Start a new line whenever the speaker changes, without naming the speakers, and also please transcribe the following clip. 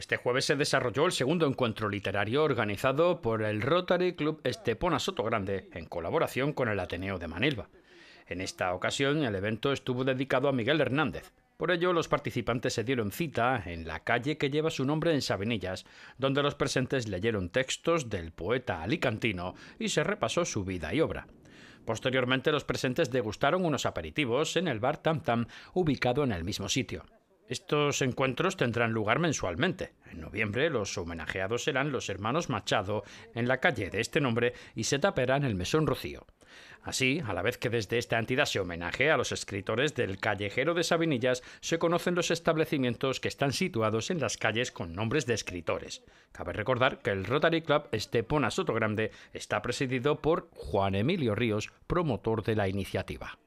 Este jueves se desarrolló el segundo encuentro literario organizado por el Rotary Club Estepona Sotogrande en colaboración con el Ateneo de Manilva. En esta ocasión el evento estuvo dedicado a Miguel Hernández. Por ello, los participantes se dieron cita en la calle que lleva su nombre en Sabinillas, donde los presentes leyeron textos del poeta alicantino y se repasó su vida y obra. Posteriormente, los presentes degustaron unos aperitivos en el bar Tam Tam, ubicado en el mismo sitio. Estos encuentros tendrán lugar mensualmente. En noviembre los homenajeados serán los hermanos Machado en la calle de este nombre y se taperán en el Mesón Rocío. Así, a la vez que desde esta entidad se homenajea a los escritores del callejero de Sabinillas, se conocen los establecimientos que están situados en las calles con nombres de escritores. Cabe recordar que el Rotary Club Estepona Sotogrande está presidido por Juan Emilio Ríos, promotor de la iniciativa.